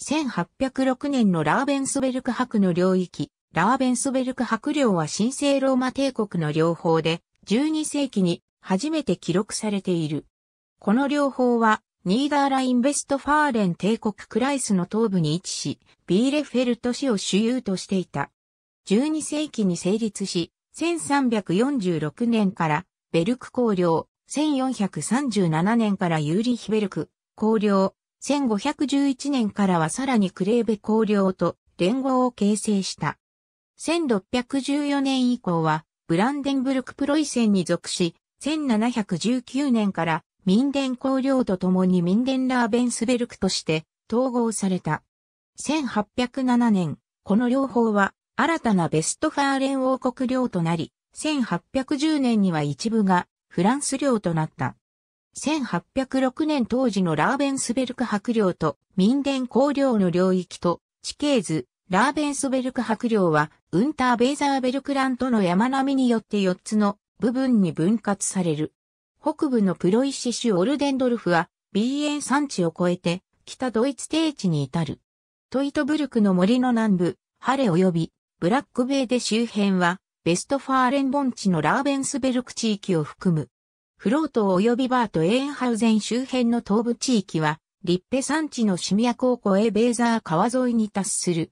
1806年のラーベンスベルク博の領域、ラーベンスベルク博領は神聖ローマ帝国の領法で、12世紀に初めて記録されている。この領法は、ニーダーラインベストファーレン帝国クライスの東部に位置し、ビーレフェルト市を主有としていた。12世紀に成立し、1346年からベルク公領、1437年からユーリヒベルク公領、1511年からはさらにクレーベ公領と連合を形成した。1614年以降は、ブランデンブルクプロイセンに属し、1719年から民伝公領と共に民伝ラーベンスベルクとして統合された。1807年、この両方は新たなベストファーレン王国領となり、1810年には一部がフランス領となった。1806年当時のラーベンスベルク白領と民伝公領の領域と地形図、ラーベンスベルク白領は、ウンターベイザーベルクランとの山並みによって4つの部分に分割される。北部のプロイシシュ・オルデンドルフは、ビーエン山地を越えて、北ドイツ低地に至る。トイトブルクの森の南部、ハレ及び、ブラックベイで周辺は、ベストファーレン盆地のラーベンスベルク地域を含む。フロート及びバート・エーンハウゼン周辺の東部地域は、リッペ山地のシミア高校へベーザー川沿いに達する。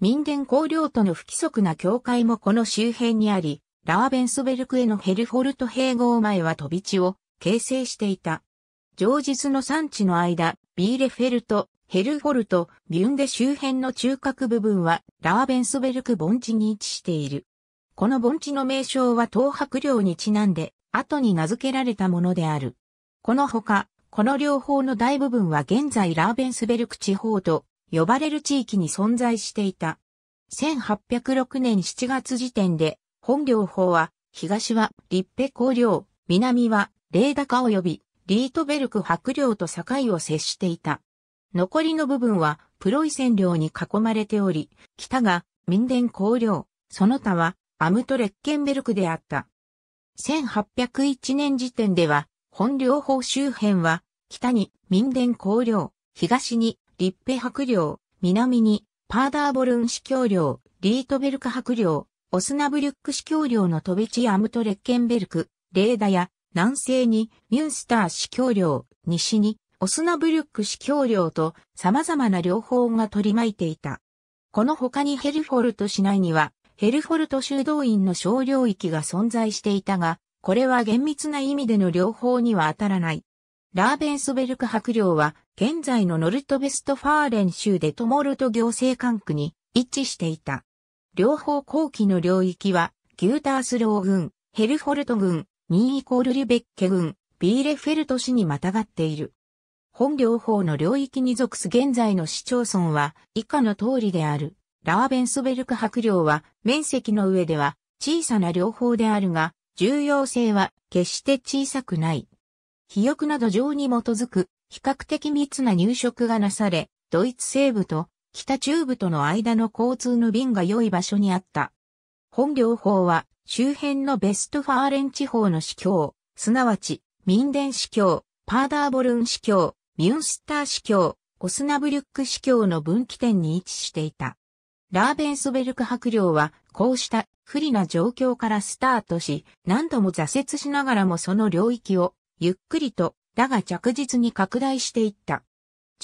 民伝公領との不規則な境界もこの周辺にあり、ラーベンスベルクへのヘルフォルト併合前は飛び地を形成していた。上日の山地の間、ビーレフェルト、ヘルフォルト、ビュンデ周辺の中核部分はラーベンスベルク盆地に位置している。この盆地の名称は東白領にちなんで後に名付けられたものである。このほか、この両方の大部分は現在ラーベンスベルク地方と呼ばれる地域に存在していた。1806年7月時点で、本領法は、東は立ペ公領、南はレーダカ及びリートベルク白領と境を接していた。残りの部分はプロイセン領に囲まれており、北が民伝公領、その他はアムトレッケンベルクであった。1801年時点では、本領法周辺は、北に民伝公領、東に立平白領、南にパーダーボルン司教領、リートベルク白領、オスナブリュック司教領の飛び地アムトレッケンベルク、レーダや南西にミュンスター司教領、西にオスナブリュック司教領と様々な両法が取り巻いていた。この他にヘルフォルト市内にはヘルフォルト修道院の小領域が存在していたが、これは厳密な意味での両方には当たらない。ラーベンスベルク白領は、現在のノルトベストファーレン州でトモルト行政管区に一致していた。両方後期の領域は、ギュータースロー郡、ヘルフォルト郡、ニーイコールリベッケ郡、ビーレフェルト市にまたがっている。本両方の領域に属す現在の市町村は以下の通りである。ラーベンスベルク白領は面積の上では小さな両方であるが、重要性は決して小さくない。肥沃など上に基づく比較的密な入植がなされ、ドイツ西部と北中部との間の交通の便が良い場所にあった。本領法は周辺のベストファーレン地方の司教、すなわち民伝司教、パーダーボルン司教、ミュンスター司教、オスナブリュック司教の分岐点に位置していた。ラーベンスベルク伯領は、こうした不利な状況からスタートし、何度も挫折しながらもその領域を、ゆっくりと、だが着実に拡大していった。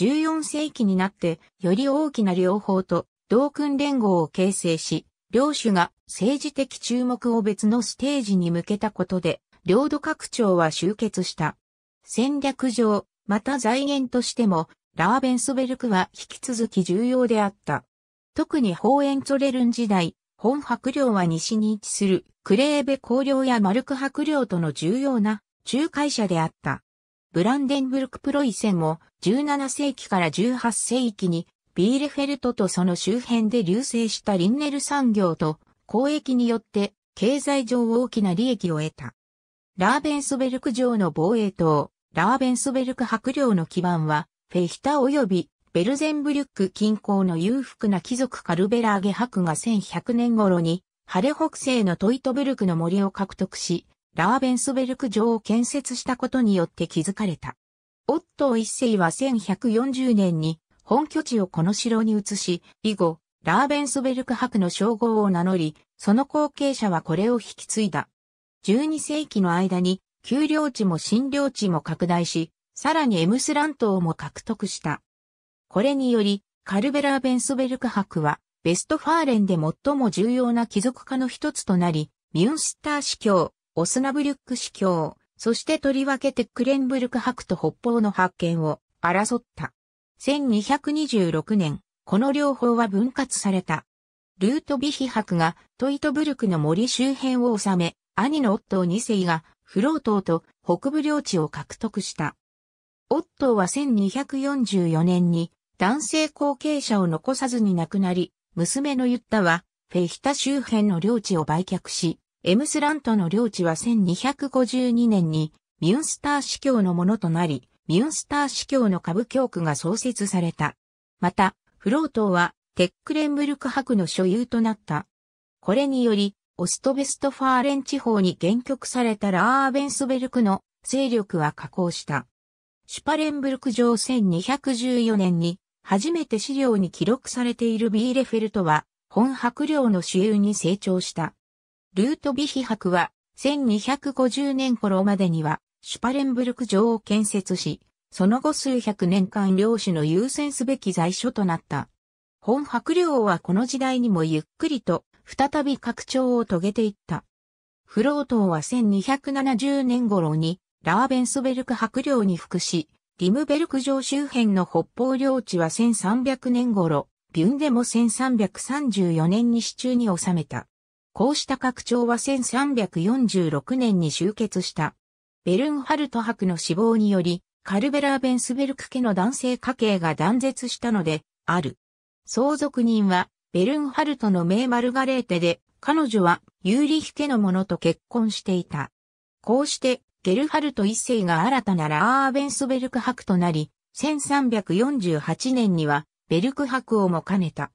14世紀になって、より大きな両方と、同訓連合を形成し、領主が政治的注目を別のステージに向けたことで、領土拡張は集結した。戦略上、また財源としても、ラーベンスベルクは引き続き重要であった。特にホーエンツォレルン時代、本白領は西に位置するクレーベ公領やマルク白領との重要な仲介者であった。ブランデンブルクプロイセンも17世紀から18世紀にビーレフェルトとその周辺で流星したリンネル産業と交易によって経済上大きな利益を得た。ラーベンスベルク城の防衛塔、ラーベンスベルク白領の基盤はフェヒタ及びベルゼンブリュック近郊の裕福な貴族カルベラーゲ博が1100年頃に、ハレ北西のトイトベルクの森を獲得し、ラーベンスベルク城を建設したことによって築かれた。オットー一世は1140年に本拠地をこの城に移し、以後、ラーベンスベルク博の称号を名乗り、その後継者はこれを引き継いだ。12世紀の間に、丘陵地も新領地も拡大し、さらにエムスラン島も獲得した。これにより、カルベラーベンスベルク博は、ベストファーレンで最も重要な貴族化の一つとなり、ミュンスター司教、オスナブリュック司教、そしてとりわけテックレンブルク博と北方の発見を争った。1226年、この両方は分割された。ルートビヒ博がトイトブルクの森周辺を治め、兄のオットー2世がフロートと北部領地を獲得した。オットーは1244年に男性後継者を残さずに亡くなり、娘のユッタは、フェヒタ周辺の領地を売却し、エムスラントの領地は1252年にミュンスター司教のものとなり、ミュンスター司教の下部教区が創設された。また、フロートはテックレンブルク博の所有となった。これにより、オストベストファーレン地方に原局されたラーベンスベルクの勢力は下降した。シュパレンブルク城1214年に初めて資料に記録されているビーレフェルトは、本白領の主流に成長した。ルートビヒ博は、1250年頃までには、シュパレンブルク城を建設し、その後数百年間領主の優先すべき在所となった。本白領はこの時代にもゆっくりと、再び拡張を遂げていった。フロートは1270年頃に、ラーベンスベルク伯領に服し、リムベルク城周辺の北方領地は1300年頃、ビュンデも1334年に市中に収めた。こうした拡張は1346年に集結した。ベルンハルト博の死亡により、カルベラーベンスベルク家の男性家系が断絶したので、ある。相続人は、ベルンハルトの名マルガレーテで、彼女はユーリヒ家の者と結婚していた。こうして、ゲルハルト一世が新たなラーベンスベルク博となり、1348年にはベルク博をも兼ねた。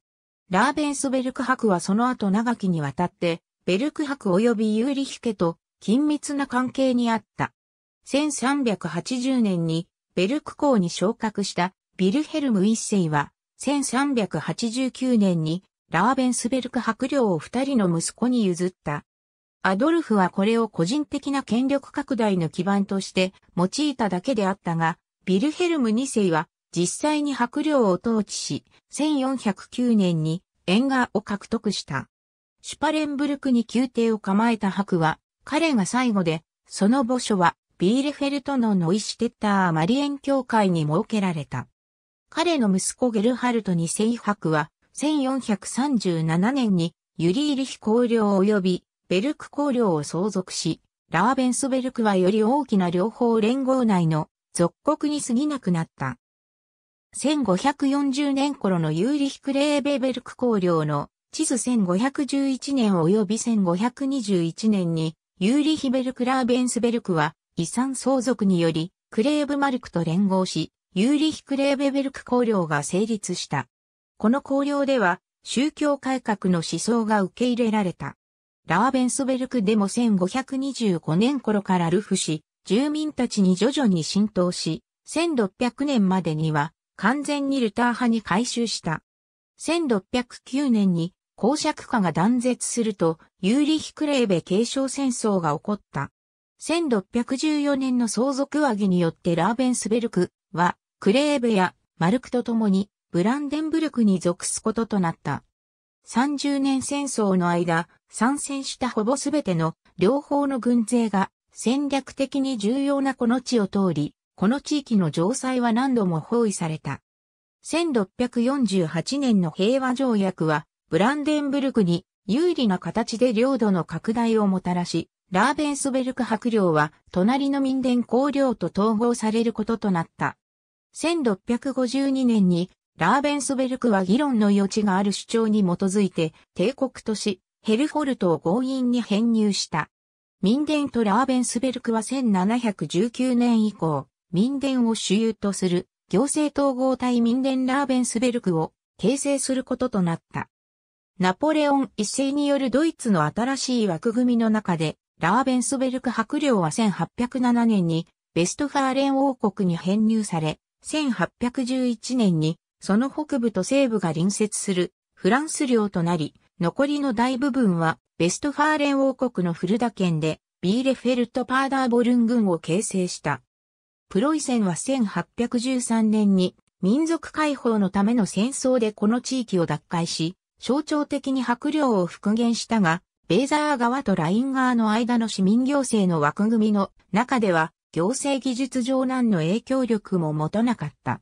ラーベンスベルク博はその後長きにわたって、ベルク博及びユーリヒ家と緊密な関係にあった。1380年にベルク公に昇格したビルヘルム一世は、1389年にラーベンスベルク博領を二人の息子に譲った。アドルフはこれを個人的な権力拡大の基盤として用いただけであったが、ビルヘルム2世は実際に白領を統治し、1409年に縁側を獲得した。シュパレンブルクに宮廷を構えた白は、彼が最後で、その墓所はビーレフェルトのノイシュテッターマリエン教会に設けられた。彼の息子ゲルハルト2世白は、1437年にユリーリヒ公領及びベルク公領を相続し、ラーベンスベルクはより大きな両方連合内の属国に過ぎなくなった。1540年頃のユーリヒクレーベベルク公領の地図1511年及び1521年にユーリヒベルクラーベンスベルクは遺産相続によりクレーブマルクと連合し、ユーリヒクレーベベルク公領が成立した。この公領では宗教改革の思想が受け入れられた。ラーベンスベルクでも1525年頃からルフ氏、住民たちに徐々に浸透し、1600年までには完全にルター派に改修した。1609年に公爵家が断絶すると、ユーリヒクレーベ継承戦争が起こった。1614年の相続上げによってラーベンスベルクは、クレーベやマルクと共にブランデンブルクに属すこととなった。30年戦争の間、参戦したほぼすべての両方の軍勢が戦略的に重要なこの地を通り、この地域の城塞は何度も包囲された。1648年の平和条約は、ブランデンブルクに有利な形で領土の拡大をもたらし、ラーベンスベルク伯領は隣の民伝公領と統合されることとなった。1652年にラーベンスベルクは議論の余地がある主張に基づいて、帝国都市、ヘルフォルトを強引に編入した。民伝とラーベンスベルクは1719年以降、民伝を主流とする行政統合体民伝ラーベンスベルクを形成することとなった。ナポレオン一世によるドイツの新しい枠組みの中で、ラーベンスベルク伯領は1807年にベストファーレン王国に編入され、1811年にその北部と西部が隣接するフランス領となり、残りの大部分はベストファーレン王国のフルダ県でビーレフェルト・パーダーボルン軍を形成した。プロイセンは1813年に民族解放のための戦争でこの地域を奪回し、象徴的に白領を復元したが、ベーザー側とライン側の間の市民行政の枠組みの中では、行政技術上難の影響力も持たなかった。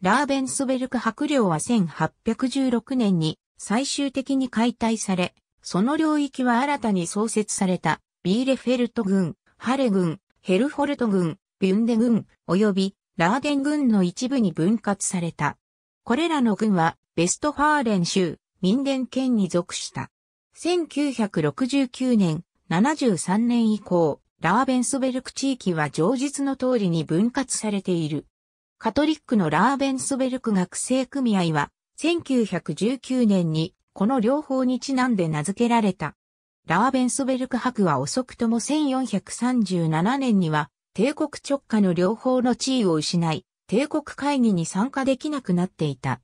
ラーベンスベルク伯領は1816年に最終的に解体され、その領域は新たに創設されたビーレフェルト軍、ハレ軍、ヘルフォルト軍、ビュンデ軍、及びラーデン軍の一部に分割された。これらの軍はベストファーレン州、民伝県に属した。1969年、73年以降、ラーベンスベルク地域は常実の通りに分割されている。カトリックのラーベンスベルク学生組合は、1919年にこの両方にちなんで名付けられた。ラーベンスベルク博は遅くとも1437年には、帝国直下の両方の地位を失い、帝国会議に参加できなくなっていた。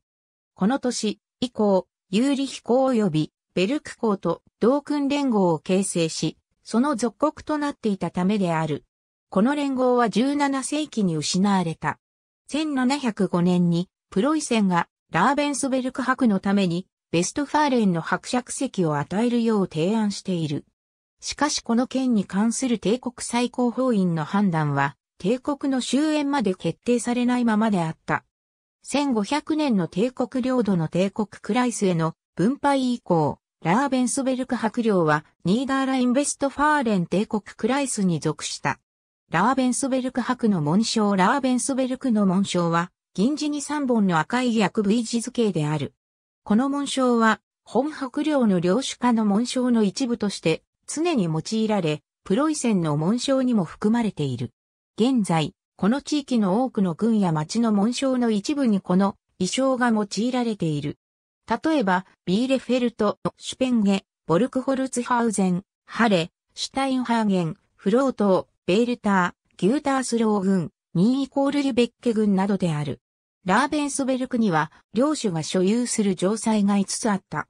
この年以降、有利飛行及びベルク公と同訓連合を形成し、その属国となっていたためである。この連合は17世紀に失われた。1705年にプロイセンがラーベンスベルク博のためにベストファーレンの伯爵席を与えるよう提案している。しかしこの件に関する帝国最高法院の判断は、帝国の終焉まで決定されないままであった。1500年の帝国領土の帝国クライスへの分配以降、ラーベンスベルク伯領はニーダーラインベストファーレン帝国クライスに属した。ラーベンスベルク博の紋章ラーベンスベルクの紋章は、銀字に3本の赤い薬 V 字図形である。この紋章は、本白領の領主化の紋章の一部として常に用いられ、プロイセンの紋章にも含まれている。現在、この地域の多くの軍や町の紋章の一部にこの衣装が用いられている。例えば、ビーレフェルト、シュペンゲ、ボルクホルツハウゼン、ハレ、シュタインハーゲン、フロートベールター、ギュータースロー軍、ニーイコールリベッケ軍などである。ラーベンスベルクには、領主が所有する城塞が5つあった。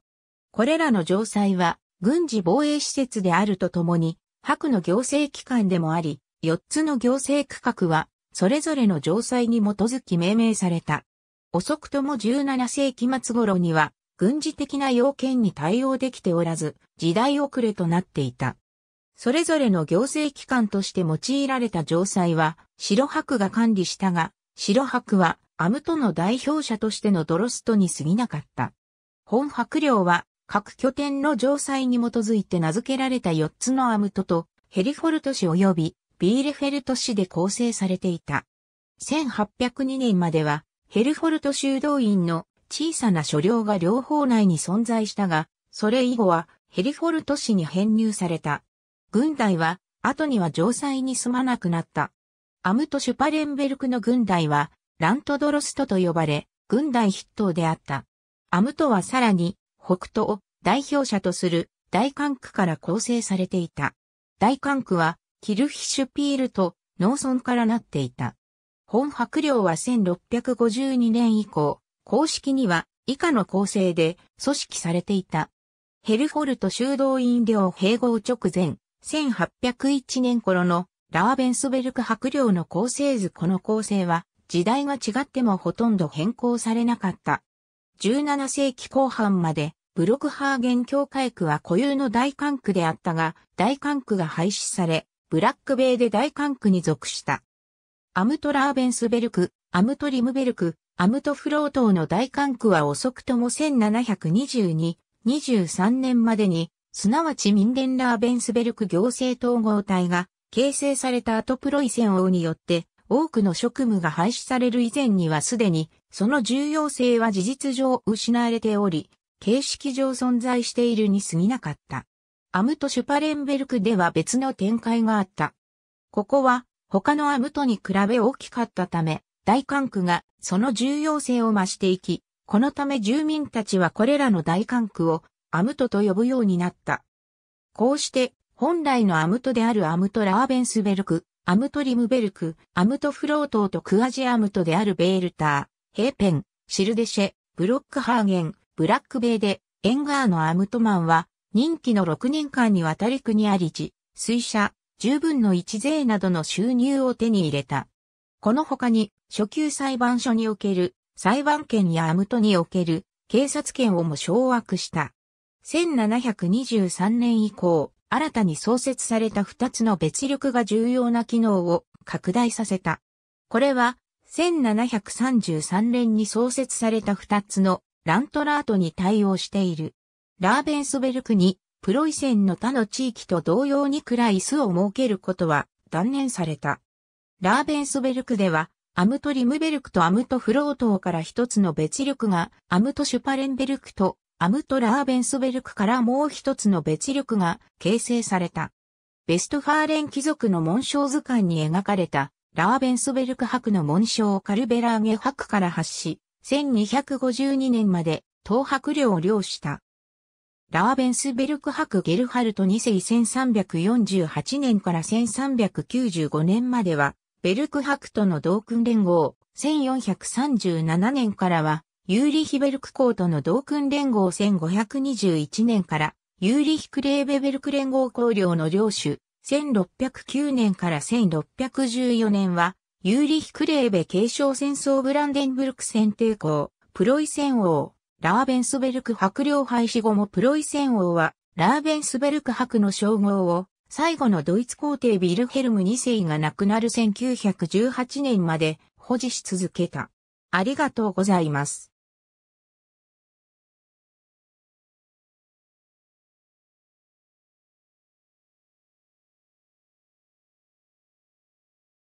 これらの城塞は、軍事防衛施設であるとともに、白の行政機関でもあり、4つの行政区画は、それぞれの城塞に基づき命名された。遅くとも17世紀末頃には、軍事的な要件に対応できておらず、時代遅れとなっていた。それぞれの行政機関として用いられた城塞は、白白が管理したが、白白は、アムトの代表者としてのドロストに過ぎなかった。本白領は、各拠点の城塞に基づいて名付けられた4つのアムトと、ヘリフォルト市及び、ビーレフェルト市で構成されていた。1802年までは、ヘルフォルト修道院の小さな所領が両方内に存在したが、それ以後はヘリフォルト市に編入された。軍隊は、後には城塞に住まなくなった。アムト・シュパレンベルクの軍隊は、ラントドロストと呼ばれ、軍隊筆頭であった。アムトはさらに、北東を代表者とする大管区から構成されていた。大管区は、キルヒシュピールと農村からなっていた。本白領は1652年以降、公式には以下の構成で組織されていた。ヘルフォルト修道院領併合直前、1801年頃のラーベンスベルク伯領の構成図この構成は時代が違ってもほとんど変更されなかった。17世紀後半までブロクハーゲン教会区は固有の大管区であったが、大管区が廃止され、ブラックベイで大管区に属した。アムトラーベンスベルク、アムトリムベルク、アムトフロートの大管区は遅くとも1722、23年までにすなわちミンデンラーベンスベルク行政統合体が形成された後プロイセン王によって多くの職務が廃止される以前にはすでにその重要性は事実上失われており、形式上存在しているに過ぎなかった。アムト・シュパレンベルクでは別の展開があった。ここは他のアムトに比べ大きかったため、大管区がその重要性を増していき、このため住民たちはこれらの大管区をアムトと呼ぶようになった。こうして、本来のアムトであるアムトラーベンスベルク、アムトリムベルク、アムトフロートーとクアジアムトであるベールター、ヘーペン、シルデシェ、ブロックハーゲン、ブラックベイで、エンガーのアムトマンは、任期の6年間にわたり国あり地、水車、十分の一税などの収入を手に入れた。この他に、初級裁判所における裁判権やアムトにおける警察権をも掌握した。1723年以降、新たに創設された2つの別力が重要な機能を拡大させた。これは、1733年に創設された2つのラントラートに対応している。ラーベンスベルクにプロイセンの他の地域と同様に暗い巣を設けることは断念された。ラーベンスベルクでは、アムトリムベルクとアムトフロートから一つの別力がアムトシュパレンベルクとアムト・ラーベンスベルクからもう一つの別力が形成された。ベストファーレン貴族の紋章図鑑に描かれたラーベンスベルク博の紋章をカルベラーゲ博から発し、1252年まで東博領を領した。ラーベンスベルク博ゲルハルト2世1348年から1395年までは、ベルク博との同訓連合、1437年からは、ユーリヒベルク校との同訓連合1521年から、ユーリヒクレーベベルク連合校領の領主、1609年から1614年は、ユーリヒクレーベ継承戦争ブランデンブルク選定校、プロイセン王、ラーベンスベルク白領廃止後もプロイセン王は、ラーベンスベルク白の称号を、最後のドイツ皇帝ビルヘルム2世が亡くなる1918年まで保持し続けた。ありがとうございます。